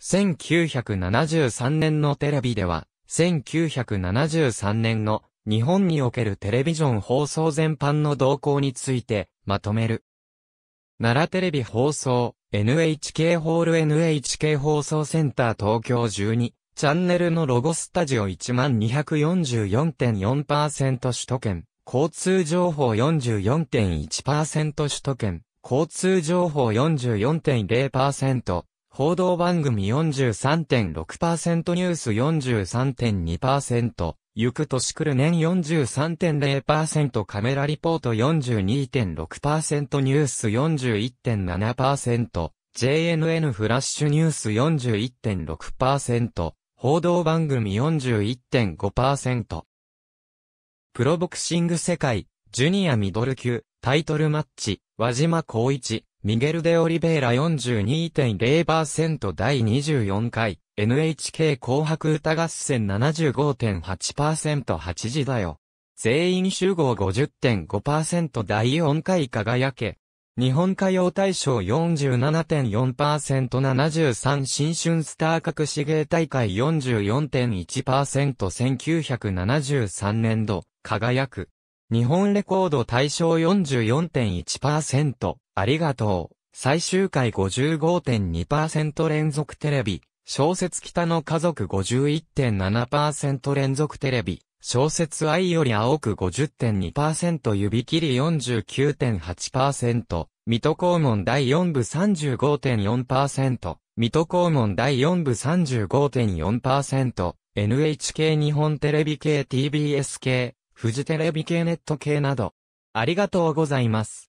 1973年のテレビでは、1973年の日本におけるテレビジョン放送全般の動向についてまとめる。奈良テレビ放送、NHK ホール NHK 放送センター東京12、チャンネルのロゴスタジオ1244.4%首都圏、交通情報44.1%首都圏、交通情報44.0%、報道番組43.6%ニュース43.2%、ゆく年来る年43.0%カメラリポート42.6%ニュース41.7%、JNN フラッシュニュース41.6%、報道番組41.5%。プロボクシング世界、ジュニアミドル級、タイトルマッチ、和島光一、ミゲル・デ・オリベイラ42.0%第24回 NHK 紅白歌合戦 75.8%8 時だよ。全員集合50.5%第4回輝け。日本歌謡大賞 47.4%73 新春スター格市芸大会 44.1%1973 年度、輝く。日本レコード大賞44.1%、ありがとう、最終回55.2%連続テレビ、小説北の家族51.7%連続テレビ、小説愛より青く50.2%指切り49.8%、水戸黄門第4部35.4%、水戸黄門第4部35.4%、NHK 日本テレビ系 TBS 系、フジテレビ系ネット系など。ありがとうございます。